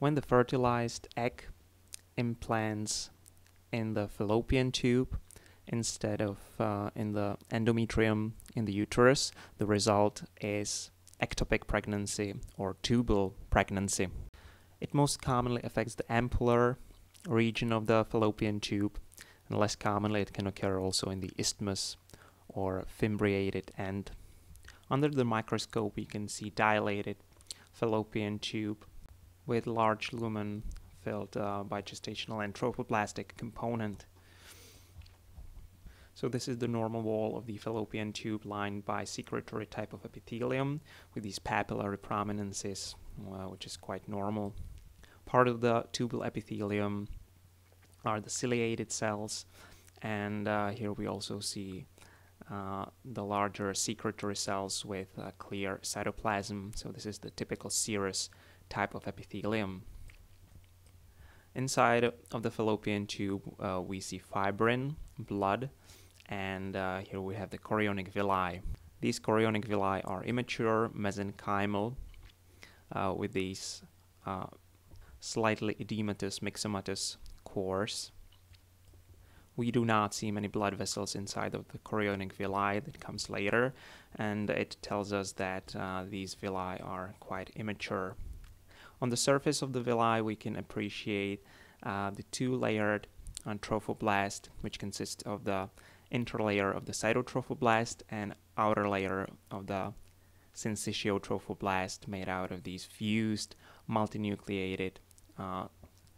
When the fertilized egg implants in the fallopian tube instead of uh, in the endometrium in the uterus, the result is ectopic pregnancy or tubal pregnancy. It most commonly affects the ampular region of the fallopian tube, and less commonly it can occur also in the isthmus or fimbriated end. Under the microscope, you can see dilated fallopian tube with large lumen filled uh, by gestational trophoblastic component. So this is the normal wall of the fallopian tube lined by secretory type of epithelium with these papillary prominences, uh, which is quite normal. Part of the tubal epithelium are the ciliated cells, and uh, here we also see uh, the larger secretory cells with clear cytoplasm. So this is the typical serous type of epithelium. Inside of the fallopian tube, uh, we see fibrin, blood, and uh, here we have the chorionic villi. These chorionic villi are immature, mesenchymal, uh, with these uh, slightly edematous, myxomatous cores. We do not see many blood vessels inside of the chorionic villi that comes later, and it tells us that uh, these villi are quite immature. On the surface of the villi, we can appreciate uh, the two-layered trophoblast, which consists of the interlayer of the cytotrophoblast and outer layer of the syncytiotrophoblast made out of these fused multinucleated uh,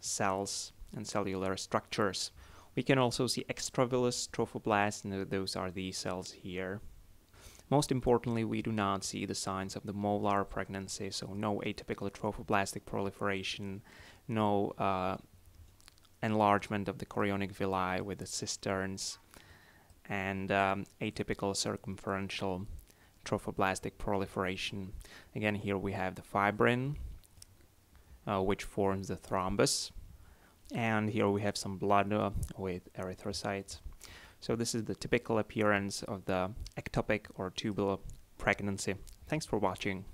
cells and cellular structures. We can also see extravillous trophoblasts, and those are these cells here. Most importantly, we do not see the signs of the molar pregnancy, so no atypical trophoblastic proliferation, no uh, enlargement of the chorionic villi with the cisterns, and um, atypical circumferential trophoblastic proliferation. Again, here we have the fibrin, uh, which forms the thrombus. And here we have some blood uh, with erythrocytes. So this is the typical appearance of the ectopic or tubal pregnancy. Thanks for watching.